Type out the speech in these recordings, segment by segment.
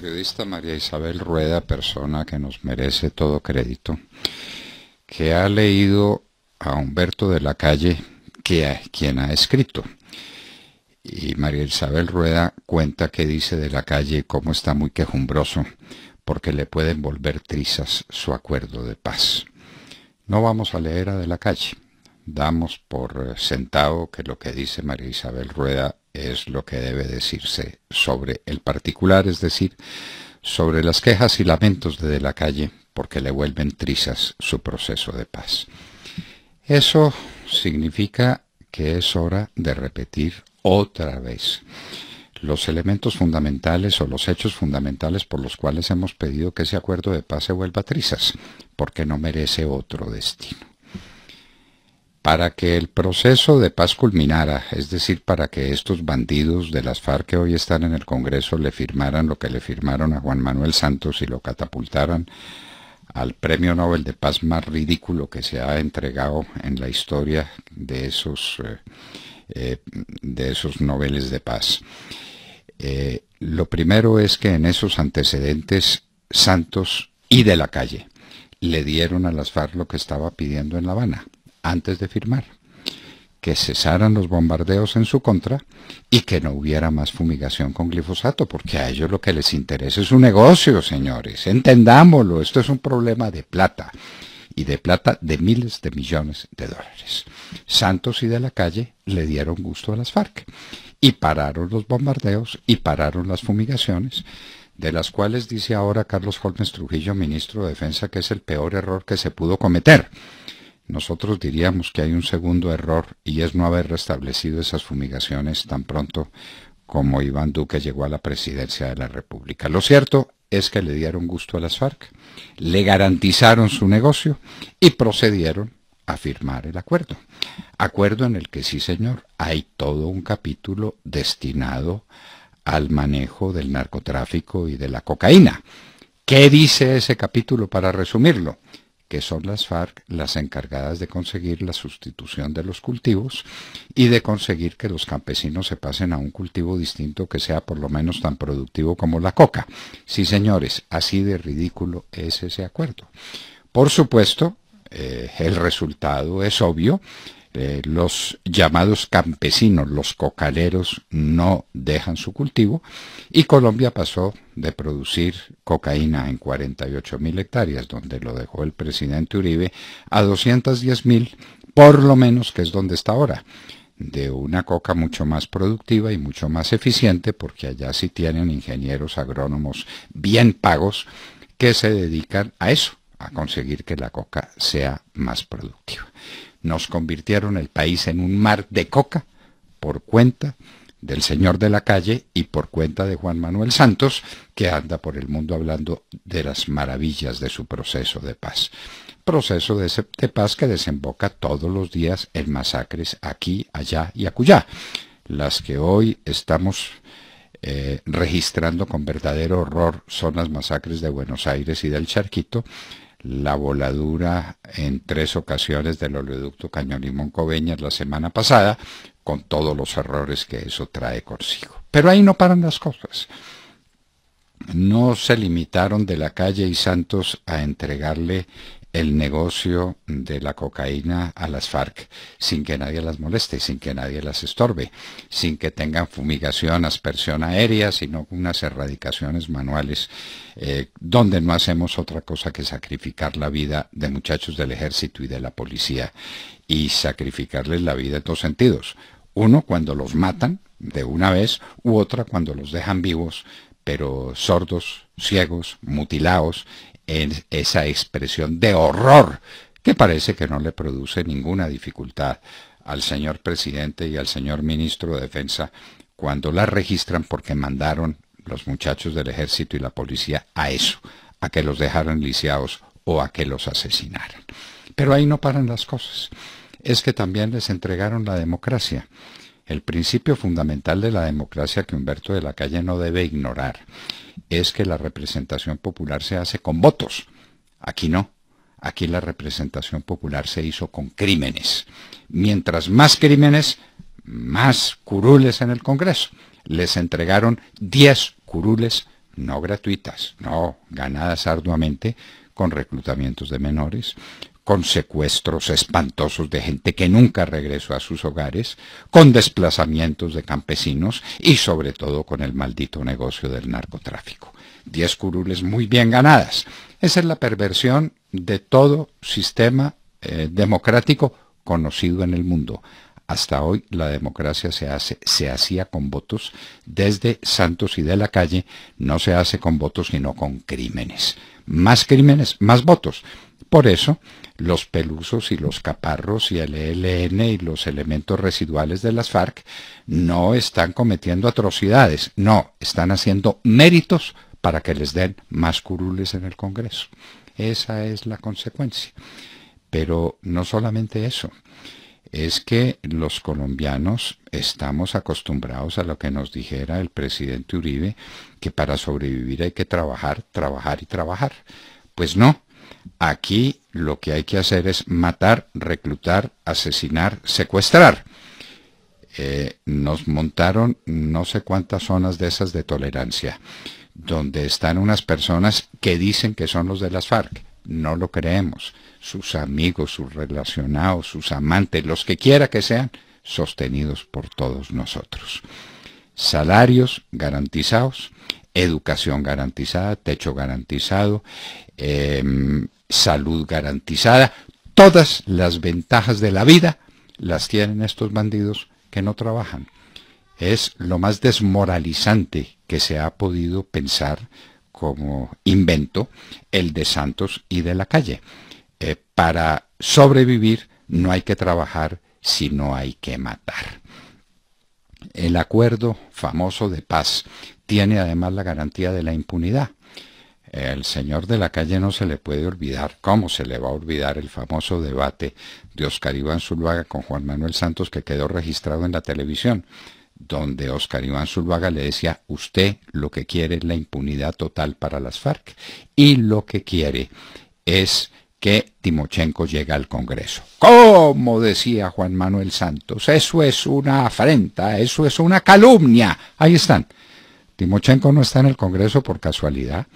periodista María Isabel Rueda, persona que nos merece todo crédito, que ha leído a Humberto de la Calle, que quien ha escrito. Y María Isabel Rueda cuenta que dice de la calle cómo está muy quejumbroso, porque le pueden volver trizas su acuerdo de paz. No vamos a leer a de la calle. Damos por eh, sentado que lo que dice María Isabel Rueda es lo que debe decirse sobre el particular, es decir, sobre las quejas y lamentos de la calle, porque le vuelven trizas su proceso de paz. Eso significa que es hora de repetir otra vez los elementos fundamentales o los hechos fundamentales por los cuales hemos pedido que ese acuerdo de paz se vuelva trizas, porque no merece otro destino. Para que el proceso de paz culminara, es decir, para que estos bandidos de las FARC que hoy están en el Congreso le firmaran lo que le firmaron a Juan Manuel Santos y lo catapultaran al premio Nobel de Paz más ridículo que se ha entregado en la historia de esos, eh, eh, de esos noveles de paz. Eh, lo primero es que en esos antecedentes Santos y de la calle le dieron a las FARC lo que estaba pidiendo en La Habana, antes de firmar, que cesaran los bombardeos en su contra y que no hubiera más fumigación con glifosato, porque a ellos lo que les interesa es su negocio, señores. Entendámoslo, esto es un problema de plata y de plata de miles de millones de dólares. Santos y de la calle le dieron gusto a las FARC y pararon los bombardeos y pararon las fumigaciones, de las cuales dice ahora Carlos Holmes Trujillo, ministro de Defensa, que es el peor error que se pudo cometer. Nosotros diríamos que hay un segundo error y es no haber restablecido esas fumigaciones tan pronto como Iván Duque llegó a la presidencia de la República. Lo cierto es que le dieron gusto a las FARC, le garantizaron su negocio y procedieron a firmar el acuerdo. Acuerdo en el que sí, señor, hay todo un capítulo destinado al manejo del narcotráfico y de la cocaína. ¿Qué dice ese capítulo para resumirlo? que son las FARC las encargadas de conseguir la sustitución de los cultivos y de conseguir que los campesinos se pasen a un cultivo distinto que sea por lo menos tan productivo como la coca. Sí, señores, así de ridículo es ese acuerdo. Por supuesto, eh, el resultado es obvio, los llamados campesinos, los cocaleros, no dejan su cultivo y Colombia pasó de producir cocaína en 48.000 mil hectáreas, donde lo dejó el presidente Uribe, a 210 mil, por lo menos que es donde está ahora de una coca mucho más productiva y mucho más eficiente, porque allá sí tienen ingenieros agrónomos bien pagos que se dedican a eso, a conseguir que la coca sea más productiva nos convirtieron el país en un mar de coca por cuenta del señor de la calle y por cuenta de Juan Manuel Santos, que anda por el mundo hablando de las maravillas de su proceso de paz. Proceso de, paz que desemboca todos los días en masacres aquí, allá y acullá, las que hoy estamos eh, registrando con verdadero horror son las masacres de Buenos Aires y del Charquito, la voladura en tres ocasiones del oleoducto Cañón y Moncoveñas la semana pasada, con todos los errores que eso trae consigo. Pero ahí no paran las cosas. No se limitaron de la calle y Santos a entregarle el negocio de la cocaína a las FARC sin que nadie las moleste, sin que nadie las estorbe, sin que tengan fumigación, aspersión aérea, sino unas erradicaciones manuales eh, donde no hacemos otra cosa que sacrificar la vida de muchachos del ejército y de la policía y sacrificarles la vida en dos sentidos. Uno, cuando los matan de una vez, u otra, cuando los dejan vivos, pero sordos, ciegos, mutilados, en esa expresión de horror que parece que no le produce ninguna dificultad al señor presidente y al señor ministro de Defensa cuando la registran porque mandaron los muchachos del ejército y la policía a eso, a que los dejaran lisiados o a que los asesinaran. Pero ahí no paran las cosas. Es que también les entregaron la democracia el principio fundamental de la democracia que Humberto de la Calle no debe ignorar es que la representación popular se hace con votos. Aquí no. Aquí la representación popular se hizo con crímenes. Mientras más crímenes, más curules en el Congreso. Les entregaron 10 curules no gratuitas, no ganadas arduamente con reclutamientos de menores, con secuestros espantosos de gente que nunca regresó a sus hogares, con desplazamientos de campesinos y sobre todo con el maldito negocio del narcotráfico. Diez curules muy bien ganadas. Esa es la perversión de todo sistema eh, democrático conocido en el mundo. Hasta hoy la democracia se, hace, se hacía con votos desde Santos y de la calle, no se hace con votos sino con crímenes. Más crímenes, más votos. Por eso, los pelusos y los caparros y el ELN y los elementos residuales de las FARC no están cometiendo atrocidades, no, están haciendo méritos para que les den más curules en el Congreso. Esa es la consecuencia. Pero no solamente eso, es que los colombianos estamos acostumbrados a lo que nos dijera el presidente Uribe, que para sobrevivir hay que trabajar, trabajar y trabajar. Pues no, Aquí lo que hay que hacer es matar, reclutar, asesinar, secuestrar. Eh, nos montaron no sé cuántas zonas de esas de tolerancia, donde están unas personas que dicen que son los de las FARC. No lo creemos. Sus amigos, sus relacionados, sus amantes, los que quiera que sean, sostenidos por todos nosotros. Salarios garantizados, educación garantizada, techo garantizado, em, salud garantizada. Todas las ventajas de la vida las tienen estos bandidos que no trabajan. Es lo más desmoralizante que se ha podido pensar como invento el de Santos y de la calle. Eh, para sobrevivir no hay que trabajar, sino hay que matar. El acuerdo famoso de paz tiene además la garantía de la impunidad. El señor de la calle no se le puede olvidar, ¿cómo se le va a olvidar el famoso debate de Oscar Iván Zuluaga con Juan Manuel Santos que quedó registrado en la televisión? donde Oscar Iván Zulvaga le decía, usted lo que quiere es la impunidad total para las FARC y lo que quiere es que Timochenko llegue al Congreso. Como decía Juan Manuel Santos, eso es una afrenta, eso es una calumnia. Ahí están, Timochenko no está en el Congreso por casualidad,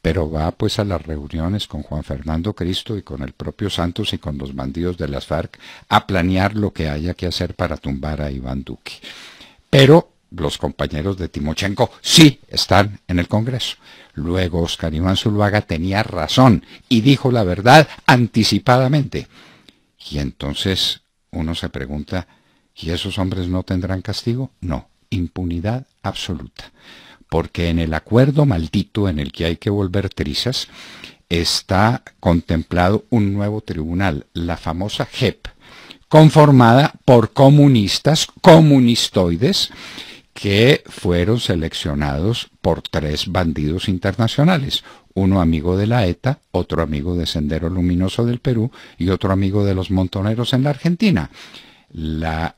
pero va pues a las reuniones con Juan Fernando Cristo y con el propio Santos y con los bandidos de las FARC a planear lo que haya que hacer para tumbar a Iván Duque. Pero los compañeros de Timochenko sí están en el Congreso. Luego Oscar Iván Zuluaga tenía razón y dijo la verdad anticipadamente. Y entonces uno se pregunta, ¿y esos hombres no tendrán castigo? No, impunidad absoluta porque en el acuerdo maldito en el que hay que volver trizas está contemplado un nuevo tribunal, la famosa JEP, conformada por comunistas, comunistoides, que fueron seleccionados por tres bandidos internacionales, uno amigo de la ETA, otro amigo de Sendero Luminoso del Perú y otro amigo de los Montoneros en la Argentina. La,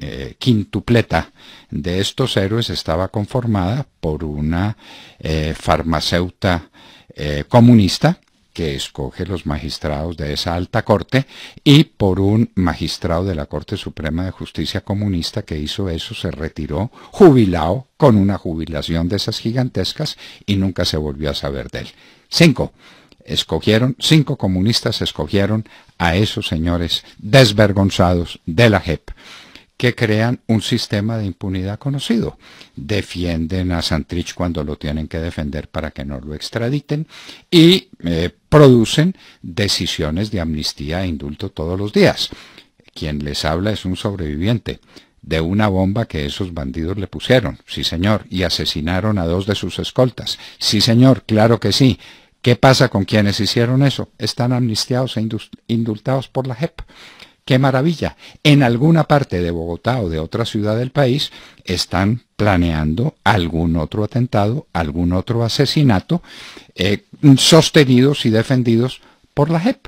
eh, quintupleta de estos héroes estaba conformada por una eh, farmacéutica eh, comunista que escoge los magistrados de esa alta corte y por un magistrado de la Corte Suprema de Justicia Comunista que hizo eso se retiró jubilado con una jubilación de esas gigantescas y nunca se volvió a saber de él. Cinco escogieron, cinco comunistas escogieron a esos señores desvergonzados de la JEP que crean un sistema de impunidad conocido. Defienden a Santrich cuando lo tienen que defender para que no lo extraditen y eh, producen decisiones de amnistía e indulto todos los días. Quien les habla es un sobreviviente de una bomba que esos bandidos le pusieron, sí señor, y asesinaron a dos de sus escoltas, sí señor, claro que sí. ¿Qué pasa con quienes hicieron eso? Están amnistiados e indultados por la JEP. ¡Qué maravilla! En alguna parte de Bogotá o de otra ciudad del país están planeando algún otro atentado, algún otro asesinato, eh, sostenidos y defendidos por la JEP.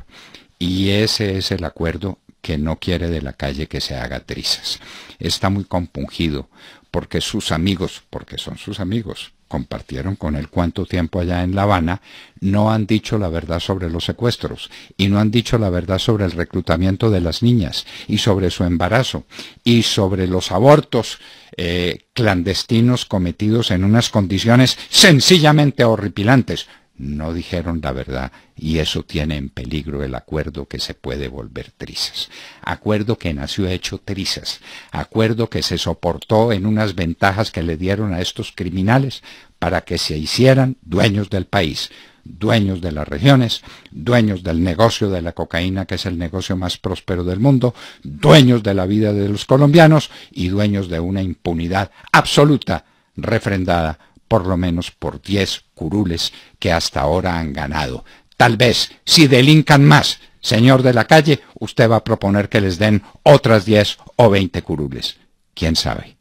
Y ese es el acuerdo que no quiere de la calle que se haga trizas. Está muy compungido porque sus amigos, porque son sus amigos, compartieron con él cuánto tiempo allá en La Habana, no han dicho la verdad sobre los secuestros y no han dicho la verdad sobre el reclutamiento de las niñas y sobre su embarazo y sobre los abortos eh, clandestinos cometidos en unas condiciones sencillamente horripilantes no dijeron la verdad y eso tiene en peligro el acuerdo que se puede volver trizas. Acuerdo que nació hecho trizas, acuerdo que se soportó en unas ventajas que le dieron a estos criminales para que se hicieran dueños del país, dueños de las regiones, dueños del negocio de la cocaína, que es el negocio más próspero del mundo, dueños de la vida de los colombianos y dueños de una impunidad absoluta refrendada por lo menos por 10 curules que hasta ahora han ganado. Tal vez, si delincan más, señor de la calle, usted va a proponer que les den otras 10 o 20 curules. ¿Quién sabe?